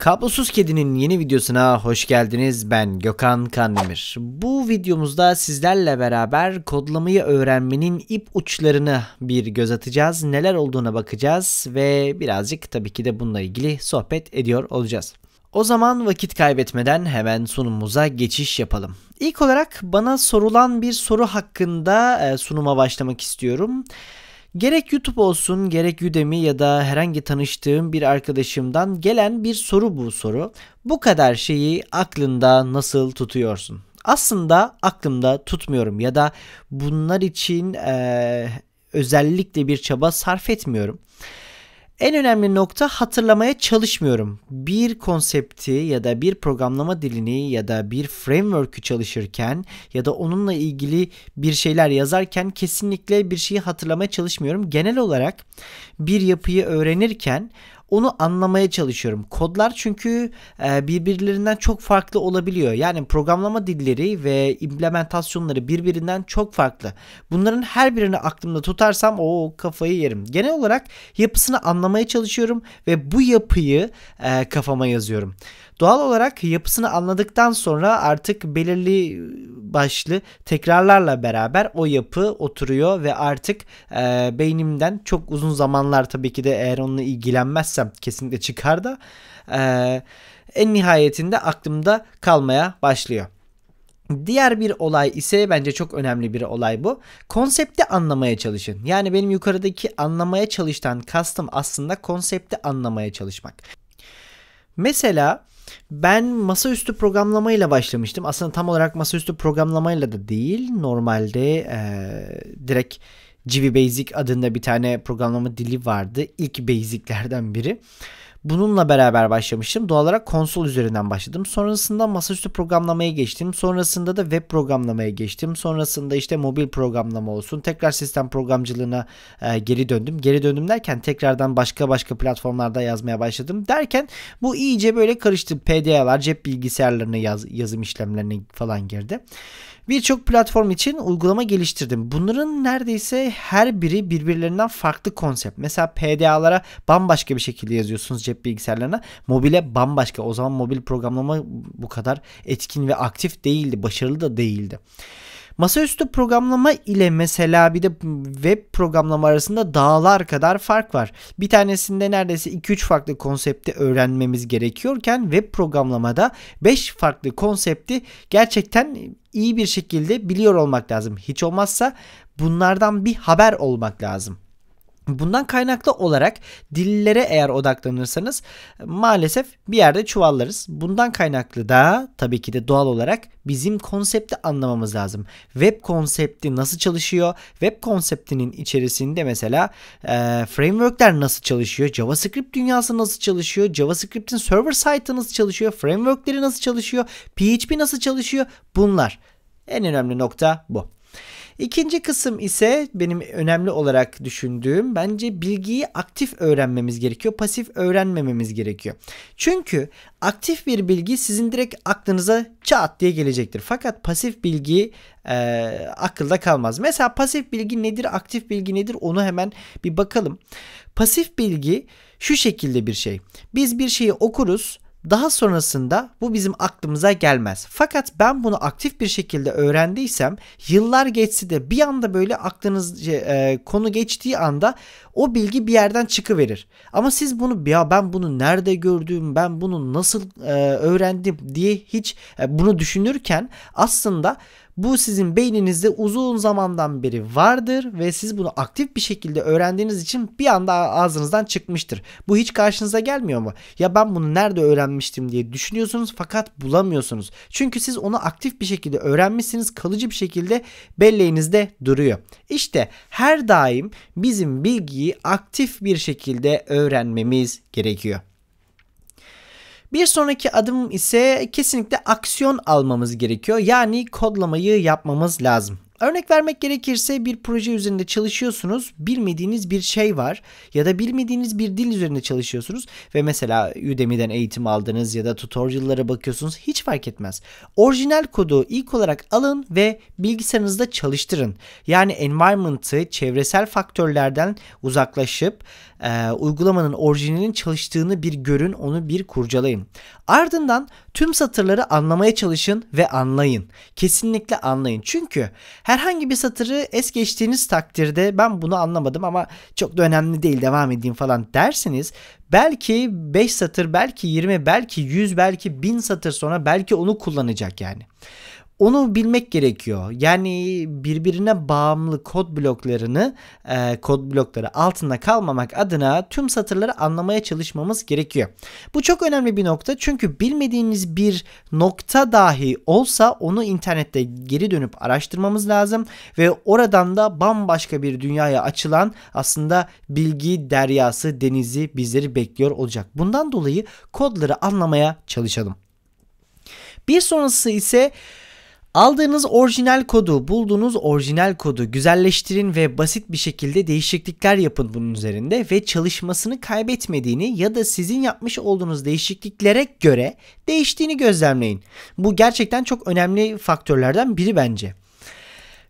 Kablosuz Kedi'nin yeni videosuna hoş geldiniz. Ben Gökhan Kandemir. Bu videomuzda sizlerle beraber kodlamayı öğrenmenin ip uçlarını bir göz atacağız. Neler olduğuna bakacağız ve birazcık tabii ki de bununla ilgili sohbet ediyor olacağız. O zaman vakit kaybetmeden hemen sunumumuza geçiş yapalım. İlk olarak bana sorulan bir soru hakkında e, sunuma başlamak istiyorum. Gerek YouTube olsun gerek Udemy ya da herhangi tanıştığım bir arkadaşımdan gelen bir soru bu soru. Bu kadar şeyi aklında nasıl tutuyorsun? Aslında aklımda tutmuyorum ya da bunlar için e, özellikle bir çaba sarf etmiyorum. En önemli nokta hatırlamaya çalışmıyorum. Bir konsepti ya da bir programlama dilini ya da bir framework'ü çalışırken ya da onunla ilgili bir şeyler yazarken kesinlikle bir şeyi hatırlamaya çalışmıyorum. Genel olarak bir yapıyı öğrenirken onu anlamaya çalışıyorum. Kodlar çünkü e, birbirlerinden çok farklı olabiliyor. Yani programlama dilleri ve implementasyonları birbirinden çok farklı. Bunların her birini aklımda tutarsam o kafayı yerim. Genel olarak yapısını anlamaya çalışıyorum ve bu yapıyı e, kafama yazıyorum. Doğal olarak yapısını anladıktan sonra artık belirli başlı tekrarlarla beraber o yapı oturuyor ve artık e, beynimden çok uzun zamanlar tabii ki de eğer onunla ilgilenmezsem kesinlikle çıkar da e, en nihayetinde aklımda kalmaya başlıyor. Diğer bir olay ise bence çok önemli bir olay bu. Konsepti anlamaya çalışın. Yani benim yukarıdaki anlamaya çalıştan kastım aslında konsepti anlamaya çalışmak. Mesela ben masaüstü programlamayla başlamıştım. Aslında tam olarak masaüstü programlamayla da değil. Normalde e, direkt Civi Basic adında bir tane programlama dili vardı. İlk basiclerden biri. Bununla beraber başlamıştım. Doğal olarak konsol üzerinden başladım. Sonrasında masaüstü programlamaya geçtim. Sonrasında da web programlamaya geçtim. Sonrasında işte mobil programlama olsun. Tekrar sistem programcılığına e, geri döndüm. Geri döndüm derken tekrardan başka başka platformlarda yazmaya başladım. Derken bu iyice böyle karıştı. PDA'lar, cep bilgisayarlarına yaz, yazım işlemlerine falan girdi. Birçok platform için uygulama geliştirdim. Bunların neredeyse her biri birbirlerinden farklı konsept. Mesela PDA'lara bambaşka bir şekilde yazıyorsunuz cep bilgisayarlarına. Mobile bambaşka. O zaman mobil programlama bu kadar etkin ve aktif değildi. Başarılı da değildi. Masaüstü programlama ile mesela bir de web programlama arasında dağlar kadar fark var. Bir tanesinde neredeyse 2-3 farklı konsepti öğrenmemiz gerekiyorken web programlamada 5 farklı konsepti gerçekten iyi bir şekilde biliyor olmak lazım. Hiç olmazsa bunlardan bir haber olmak lazım. Bundan kaynaklı olarak dillere eğer odaklanırsanız maalesef bir yerde çuvallarız. Bundan kaynaklı da tabii ki de doğal olarak bizim konsepti anlamamız lazım. Web konsepti nasıl çalışıyor? Web konseptinin içerisinde mesela e, frameworkler nasıl çalışıyor? JavaScript dünyası nasıl çalışıyor? JavaScript'in server site'ı nasıl çalışıyor? Frameworkleri nasıl çalışıyor? PHP nasıl çalışıyor? Bunlar. En önemli nokta bu. İkinci kısım ise benim önemli olarak düşündüğüm bence bilgiyi aktif öğrenmemiz gerekiyor. Pasif öğrenmememiz gerekiyor. Çünkü aktif bir bilgi sizin direkt aklınıza çat diye gelecektir. Fakat pasif bilgi e, akılda kalmaz. Mesela pasif bilgi nedir, aktif bilgi nedir onu hemen bir bakalım. Pasif bilgi şu şekilde bir şey. Biz bir şeyi okuruz daha sonrasında bu bizim aklımıza gelmez. Fakat ben bunu aktif bir şekilde öğrendiysem yıllar geçse de bir anda böyle aklınız e, konu geçtiği anda o bilgi bir yerden çıkıverir. Ama siz bunu ya ben bunu nerede gördüm ben bunu nasıl e, öğrendim diye hiç e, bunu düşünürken aslında bu sizin beyninizde uzun zamandan beri vardır ve siz bunu aktif bir şekilde öğrendiğiniz için bir anda ağzınızdan çıkmıştır. Bu hiç karşınıza gelmiyor mu? Ya ben bunu nerede öğrenmiştim diye düşünüyorsunuz fakat bulamıyorsunuz. Çünkü siz onu aktif bir şekilde öğrenmişsiniz kalıcı bir şekilde belleğinizde duruyor. İşte her daim bizim bilgiyi aktif bir şekilde öğrenmemiz gerekiyor. Bir sonraki adım ise kesinlikle aksiyon almamız gerekiyor. Yani kodlamayı yapmamız lazım. Örnek vermek gerekirse bir proje üzerinde çalışıyorsunuz, bilmediğiniz bir şey var ya da bilmediğiniz bir dil üzerinde çalışıyorsunuz ve mesela Udemy'den eğitim aldınız ya da tutorial'lara bakıyorsunuz hiç fark etmez. Orijinal kodu ilk olarak alın ve bilgisayarınızda çalıştırın. Yani environment'ı çevresel faktörlerden uzaklaşıp e, uygulamanın orijininin çalıştığını bir görün, onu bir kurcalayın. Ardından tüm satırları anlamaya çalışın ve anlayın. Kesinlikle anlayın. Çünkü herhangi bir satırı es geçtiğiniz takdirde ben bunu anlamadım ama çok da önemli değil devam edeyim falan derseniz belki 5 satır, belki 20, belki 100, belki 1000 satır sonra belki onu kullanacak yani. Onu bilmek gerekiyor. Yani birbirine bağımlı kod bloklarını e, kod blokları altında kalmamak adına tüm satırları anlamaya çalışmamız gerekiyor. Bu çok önemli bir nokta çünkü bilmediğiniz bir nokta dahi olsa onu internette geri dönüp araştırmamız lazım ve oradan da bambaşka bir dünyaya açılan aslında bilgi deryası denizi bizleri bekliyor olacak. Bundan dolayı kodları anlamaya çalışalım. Bir sonrası ise Aldığınız orijinal kodu, bulduğunuz orijinal kodu güzelleştirin ve basit bir şekilde değişiklikler yapın bunun üzerinde ve çalışmasını kaybetmediğini ya da sizin yapmış olduğunuz değişikliklere göre değiştiğini gözlemleyin. Bu gerçekten çok önemli faktörlerden biri bence.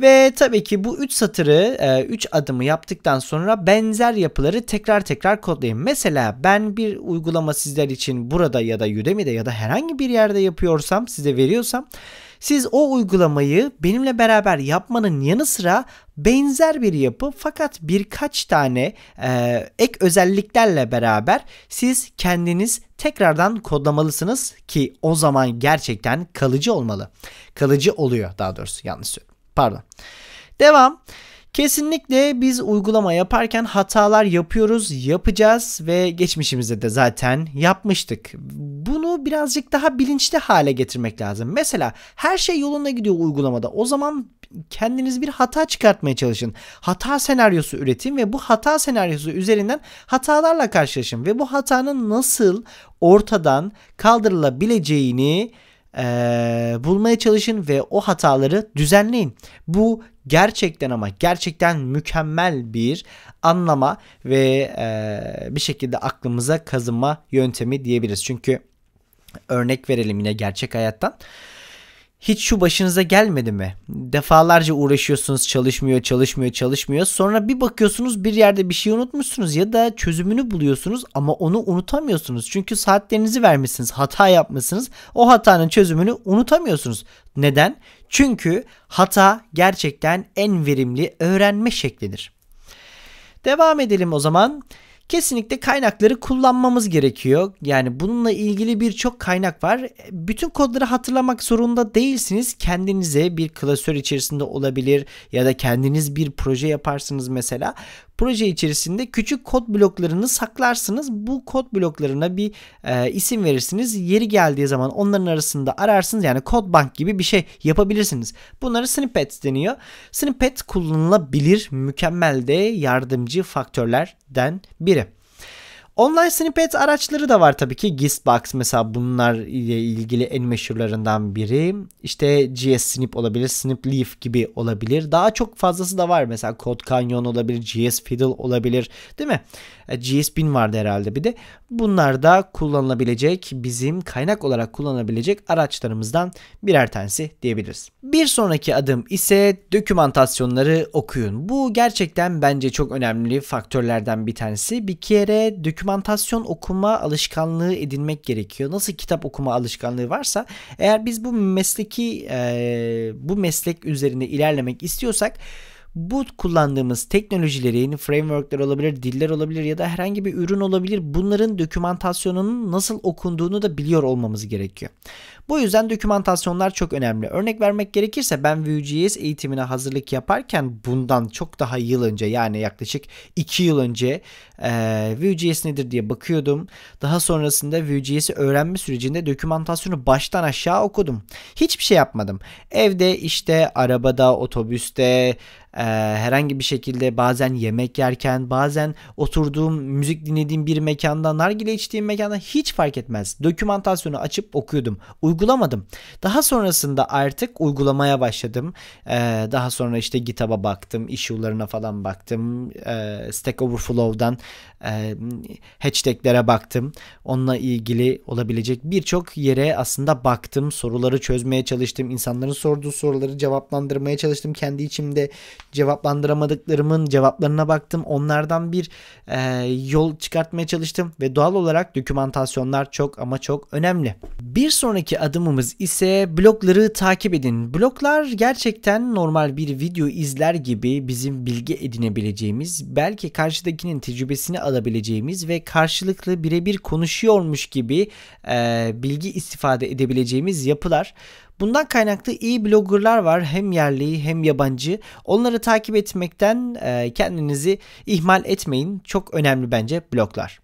Ve tabii ki bu 3 satırı 3 e, adımı yaptıktan sonra benzer yapıları tekrar tekrar kodlayın. Mesela ben bir uygulama sizler için burada ya da Udemy'de ya da herhangi bir yerde yapıyorsam size veriyorsam siz o uygulamayı benimle beraber yapmanın yanı sıra benzer bir yapı fakat birkaç tane e, ek özelliklerle beraber siz kendiniz tekrardan kodlamalısınız ki o zaman gerçekten kalıcı olmalı. Kalıcı oluyor daha doğrusu yanlış söylüyorum. Pardon. Devam. Kesinlikle biz uygulama yaparken hatalar yapıyoruz, yapacağız ve geçmişimizde de zaten yapmıştık. Bunu birazcık daha bilinçli hale getirmek lazım. Mesela her şey yolunda gidiyor uygulamada. O zaman kendiniz bir hata çıkartmaya çalışın. Hata senaryosu üretin ve bu hata senaryosu üzerinden hatalarla karşılaşın ve bu hatanın nasıl ortadan kaldırılabileceğini ee, bulmaya çalışın ve o hataları düzenleyin. Bu gerçekten ama gerçekten mükemmel bir anlama ve e, bir şekilde aklımıza kazınma yöntemi diyebiliriz. Çünkü örnek verelim yine gerçek hayattan. Hiç şu başınıza gelmedi mi? Defalarca uğraşıyorsunuz, çalışmıyor, çalışmıyor, çalışmıyor. Sonra bir bakıyorsunuz bir yerde bir şey unutmuşsunuz ya da çözümünü buluyorsunuz ama onu unutamıyorsunuz. Çünkü saatlerinizi vermişsiniz, hata yapmışsınız. O hatanın çözümünü unutamıyorsunuz. Neden? Çünkü hata gerçekten en verimli öğrenme şeklidir. Devam edelim o zaman. Kesinlikle kaynakları kullanmamız gerekiyor. Yani bununla ilgili birçok kaynak var. Bütün kodları hatırlamak zorunda değilsiniz. Kendinize bir klasör içerisinde olabilir ya da kendiniz bir proje yaparsınız mesela proje içerisinde küçük kod bloklarını saklarsınız. Bu kod bloklarına bir e, isim verirsiniz. Yeri geldiği zaman onların arasında ararsınız. Yani kod bank gibi bir şey yapabilirsiniz. Bunlara snippets deniyor. Snippet kullanılabilir mükemmel de yardımcı faktörlerden biri. Online snippet araçları da var tabii ki. Gistbox mesela bunlar ile ilgili en meşhurlarından biri. İşte GS Snip olabilir, Snip Leaf gibi olabilir. Daha çok fazlası da var mesela Code Canyon olabilir, GS Fiddle olabilir değil mi? E, GS1000 vardı herhalde bir de. Bunlar da kullanılabilecek bizim kaynak olarak kullanılabilecek araçlarımızdan birer tanesi diyebiliriz. Bir sonraki adım ise dokümantasyonları okuyun. Bu gerçekten bence çok önemli faktörlerden bir tanesi. Bir kere dokümantasyon okuma alışkanlığı edinmek gerekiyor. Nasıl kitap okuma alışkanlığı varsa eğer biz bu mesleki e, bu meslek üzerine ilerlemek istiyorsak bu kullandığımız teknolojileri frameworkler olabilir, diller olabilir ya da herhangi bir ürün olabilir. Bunların dokümantasyonunun nasıl okunduğunu da biliyor olmamız gerekiyor. Bu yüzden dokümantasyonlar çok önemli. Örnek vermek gerekirse ben Vue.js eğitimine hazırlık yaparken bundan çok daha yıl önce yani yaklaşık 2 yıl önce e, Vue.js nedir diye bakıyordum. Daha sonrasında Vue.js'i öğrenme sürecinde dokümantasyonu baştan aşağı okudum. Hiçbir şey yapmadım. Evde işte arabada, otobüste, e, herhangi bir şekilde bazen yemek yerken bazen oturduğum müzik dinlediğim bir mekanda nargile içtiğim mekanda hiç fark etmez. Dokümantasyonu açıp okuyordum uygulamadım. Daha sonrasında artık uygulamaya başladım. Ee, daha sonra işte GitHub'a baktım, issue'larına falan baktım. Ee, Stack Overflow'dan e, hashtaglere baktım. Onunla ilgili olabilecek birçok yere aslında baktım. Soruları çözmeye çalıştım. İnsanların sorduğu soruları cevaplandırmaya çalıştım. Kendi içimde cevaplandıramadıklarımın cevaplarına baktım. Onlardan bir e, yol çıkartmaya çalıştım ve doğal olarak dokümantasyonlar çok ama çok önemli. Bir sonraki adımımız ise blogları takip edin. Bloglar gerçekten normal bir video izler gibi bizim bilgi edinebileceğimiz, belki karşıdakinin tecrübesini alabileceğimiz ve karşılıklı birebir konuşuyormuş gibi e, bilgi istifade edebileceğimiz yapılar. Bundan kaynaklı iyi bloggerlar var hem yerli hem yabancı. Onları takip etmekten e, kendinizi ihmal etmeyin. Çok önemli bence bloglar.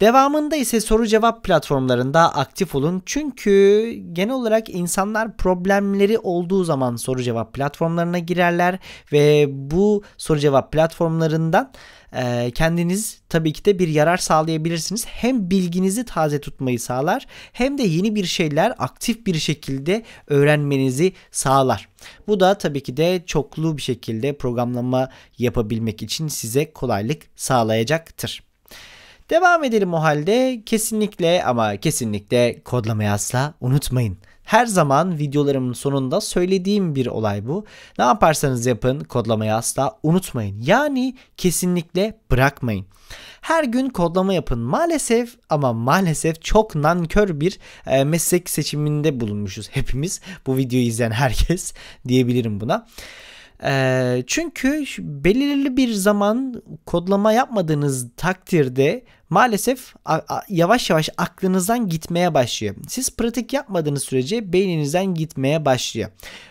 Devamında ise soru cevap platformlarında aktif olun. Çünkü genel olarak insanlar problemleri olduğu zaman soru cevap platformlarına girerler ve bu soru cevap platformlarından e, kendiniz tabii ki de bir yarar sağlayabilirsiniz. Hem bilginizi taze tutmayı sağlar hem de yeni bir şeyler aktif bir şekilde öğrenmenizi sağlar. Bu da tabii ki de çoklu bir şekilde programlama yapabilmek için size kolaylık sağlayacaktır. Devam edelim o halde. Kesinlikle ama kesinlikle kodlamayı asla unutmayın. Her zaman videolarımın sonunda söylediğim bir olay bu. Ne yaparsanız yapın kodlamayı asla unutmayın. Yani kesinlikle bırakmayın. Her gün kodlama yapın. Maalesef ama maalesef çok nankör bir e, meslek seçiminde bulunmuşuz hepimiz. Bu videoyu izleyen herkes diyebilirim buna çünkü belirli bir zaman kodlama yapmadığınız takdirde maalesef yavaş yavaş aklınızdan gitmeye başlıyor. Siz pratik yapmadığınız sürece beyninizden gitmeye başlıyor.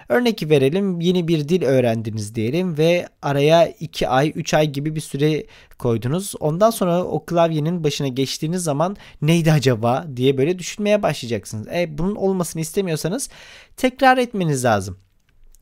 Örnek verelim yeni bir dil öğrendiniz diyelim ve araya 2 ay 3 ay gibi bir süre koydunuz. Ondan sonra o klavyenin başına geçtiğiniz zaman neydi acaba diye böyle düşünmeye başlayacaksınız. E bunun olmasını istemiyorsanız tekrar etmeniz lazım.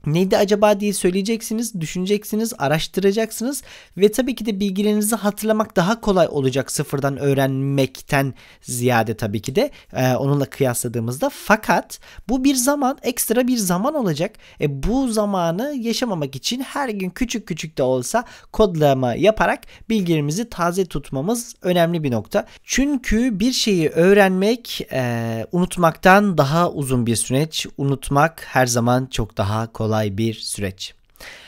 Neydi acaba diye söyleyeceksiniz, düşüneceksiniz, araştıracaksınız ve tabii ki de bilgilerinizi hatırlamak daha kolay olacak sıfırdan öğrenmekten ziyade tabii ki de e, onunla kıyasladığımızda. Fakat bu bir zaman, ekstra bir zaman olacak. E, bu zamanı yaşamamak için her gün küçük küçük de olsa kodlama yaparak bilgilerimizi taze tutmamız önemli bir nokta. Çünkü bir şeyi öğrenmek e, unutmaktan daha uzun bir süreç. Unutmak her zaman çok daha kolay kolay bir süreç.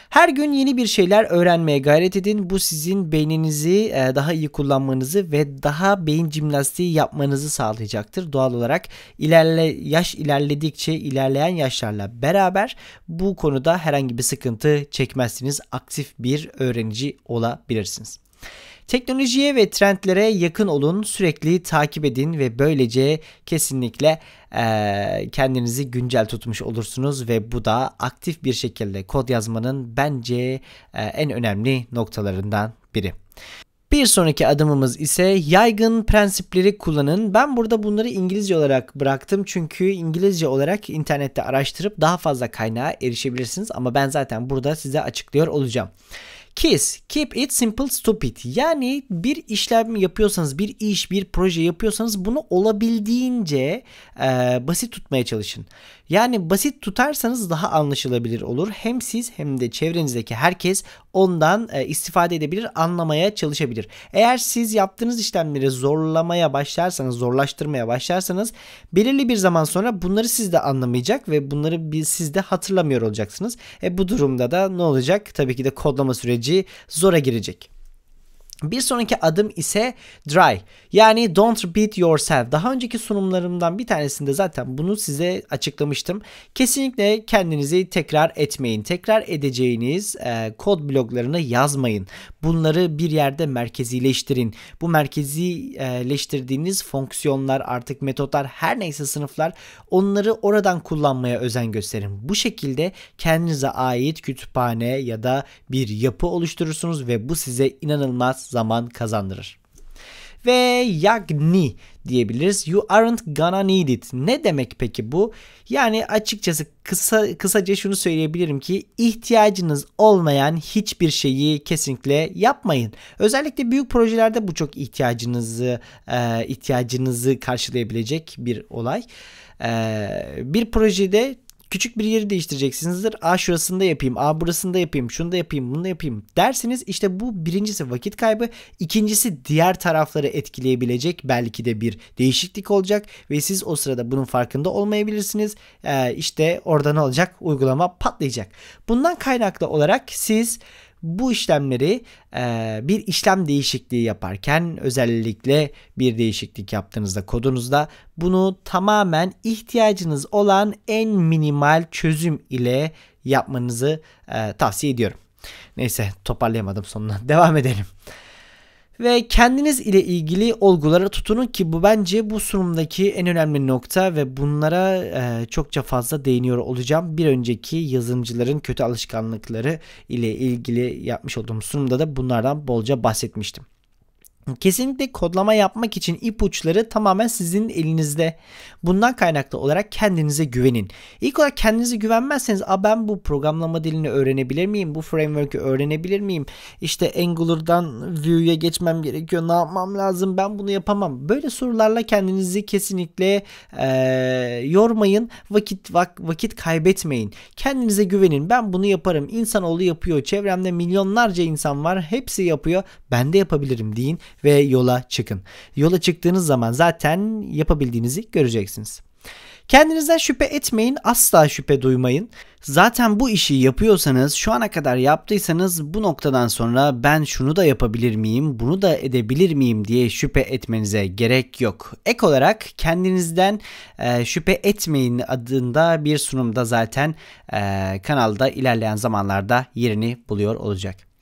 Her gün yeni bir şeyler öğrenmeye gayret edin. Bu sizin beyninizi e, daha iyi kullanmanızı ve daha beyin jimnastiği yapmanızı sağlayacaktır. Doğal olarak ilerle yaş ilerledikçe ilerleyen yaşlarla beraber bu konuda herhangi bir sıkıntı çekmezsiniz. Aktif bir öğrenci olabilirsiniz. Teknolojiye ve trendlere yakın olun, sürekli takip edin ve böylece kesinlikle e, kendinizi güncel tutmuş olursunuz ve bu da aktif bir şekilde kod yazmanın bence e, en önemli noktalarından biri. Bir sonraki adımımız ise yaygın prensipleri kullanın. Ben burada bunları İngilizce olarak bıraktım çünkü İngilizce olarak internette araştırıp daha fazla kaynağa erişebilirsiniz ama ben zaten burada size açıklıyor olacağım. Kiss, keep it simple stupid. Yani bir işlem yapıyorsanız, bir iş, bir proje yapıyorsanız bunu olabildiğince e, basit tutmaya çalışın. Yani basit tutarsanız daha anlaşılabilir olur. Hem siz hem de çevrenizdeki herkes ondan e, istifade edebilir, anlamaya çalışabilir. Eğer siz yaptığınız işlemleri zorlamaya başlarsanız, zorlaştırmaya başlarsanız belirli bir zaman sonra bunları siz de anlamayacak ve bunları siz de hatırlamıyor olacaksınız. E bu durumda da ne olacak? Tabii ki de kodlama süreci zora girecek. Bir sonraki adım ise dry. Yani don't beat yourself. Daha önceki sunumlarımdan bir tanesinde zaten bunu size açıklamıştım. Kesinlikle kendinizi tekrar etmeyin. Tekrar edeceğiniz e, kod bloklarını yazmayın. Bunları bir yerde merkezileştirin. Bu merkezileştirdiğiniz fonksiyonlar, artık metotlar, her neyse sınıflar onları oradan kullanmaya özen gösterin. Bu şekilde kendinize ait kütüphane ya da bir yapı oluşturursunuz ve bu size inanılmaz zaman kazandırır. Ve yagni diyebiliriz. You aren't gonna need it. Ne demek peki bu? Yani açıkçası kısa kısaca şunu söyleyebilirim ki ihtiyacınız olmayan hiçbir şeyi kesinlikle yapmayın. Özellikle büyük projelerde bu çok ihtiyacınızı e, ihtiyacınızı karşılayabilecek bir olay. E, bir projede küçük bir yeri değiştireceksinizdir. A şurasında yapayım, A burasında yapayım, şunu da yapayım, bunu da yapayım dersiniz. İşte bu birincisi vakit kaybı. ikincisi diğer tarafları etkileyebilecek belki de bir değişiklik olacak. Ve siz o sırada bunun farkında olmayabilirsiniz. Ee, işte orada ne olacak? Uygulama patlayacak. Bundan kaynaklı olarak siz bu işlemleri e, bir işlem değişikliği yaparken özellikle bir değişiklik yaptığınızda kodunuzda bunu tamamen ihtiyacınız olan en minimal çözüm ile yapmanızı e, tavsiye ediyorum. Neyse toparlayamadım sonuna. Devam edelim ve kendiniz ile ilgili olgulara tutunun ki bu bence bu sunumdaki en önemli nokta ve bunlara e, çokça fazla değiniyor olacağım. Bir önceki yazımcıların kötü alışkanlıkları ile ilgili yapmış olduğum sunumda da bunlardan bolca bahsetmiştim. Kesinlikle kodlama yapmak için ipuçları tamamen sizin elinizde. Bundan kaynaklı olarak kendinize güvenin. İlk olarak kendinize güvenmezseniz A, ben bu programlama dilini öğrenebilir miyim? Bu framework'ü öğrenebilir miyim? İşte Angular'dan Vue'ya geçmem gerekiyor. Ne yapmam lazım? Ben bunu yapamam. Böyle sorularla kendinizi kesinlikle ee, yormayın. Vakit vak, vakit kaybetmeyin. Kendinize güvenin. Ben bunu yaparım. İnsanoğlu yapıyor. Çevremde milyonlarca insan var. Hepsi yapıyor. Ben de yapabilirim deyin ve yola çıkın. Yola çıktığınız zaman zaten yapabildiğinizi göreceksiniz. Kendinizden şüphe etmeyin, asla şüphe duymayın. Zaten bu işi yapıyorsanız, şu ana kadar yaptıysanız bu noktadan sonra ben şunu da yapabilir miyim, bunu da edebilir miyim diye şüphe etmenize gerek yok. Ek olarak kendinizden e, şüphe etmeyin adında bir sunumda zaten e, kanalda ilerleyen zamanlarda yerini buluyor olacak.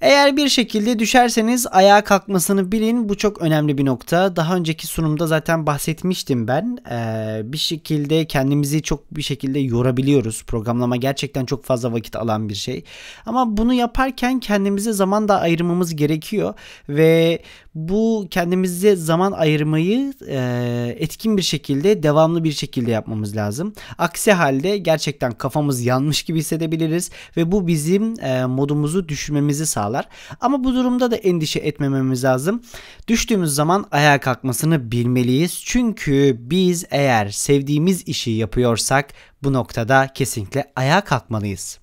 Eğer bir şekilde düşerseniz ayağa kalkmasını bilin. Bu çok önemli bir nokta. Daha önceki sunumda zaten bahsetmiştim ben. Ee, bir şekilde kendimizi çok bir şekilde yorabiliyoruz. Programlama gerçekten çok fazla vakit alan bir şey. Ama bunu yaparken kendimize zaman da ayırmamız gerekiyor. Ve bu kendimize zaman ayırmayı e, etkin bir şekilde devamlı bir şekilde yapmamız lazım. Aksi halde gerçekten kafamız yanmış gibi hissedebiliriz ve bu bizim e, modumuzu düşürmemizi sağlar. Ama bu durumda da endişe etmememiz lazım. Düştüğümüz zaman ayağa kalkmasını bilmeliyiz. Çünkü biz eğer sevdiğimiz işi yapıyorsak bu noktada kesinlikle ayağa kalkmalıyız.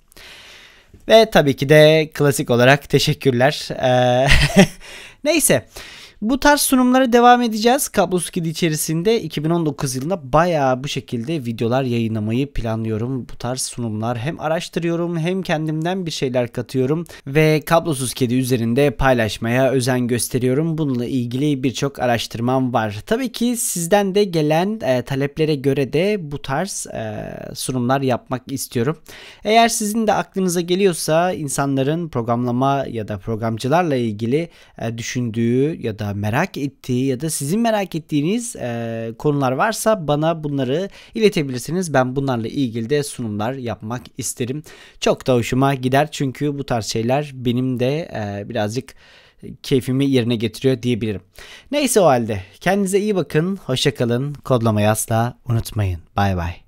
Ve tabii ki de klasik olarak teşekkürler. Ee, neyse. Bu tarz sunumlara devam edeceğiz. Kablosuz Kedi içerisinde 2019 yılında bayağı bu şekilde videolar yayınlamayı planlıyorum. Bu tarz sunumlar hem araştırıyorum hem kendimden bir şeyler katıyorum ve kablosuz kedi üzerinde paylaşmaya özen gösteriyorum. Bununla ilgili birçok araştırmam var. Tabii ki sizden de gelen e, taleplere göre de bu tarz e, sunumlar yapmak istiyorum. Eğer sizin de aklınıza geliyorsa insanların programlama ya da programcılarla ilgili e, düşündüğü ya da da merak ettiği ya da sizin merak ettiğiniz e, konular varsa bana bunları iletebilirsiniz. Ben bunlarla ilgili de sunumlar yapmak isterim. Çok da hoşuma gider çünkü bu tarz şeyler benim de e, birazcık keyfimi yerine getiriyor diyebilirim. Neyse o halde kendinize iyi bakın, hoşça kalın, kodlamayı asla unutmayın. Bay bay.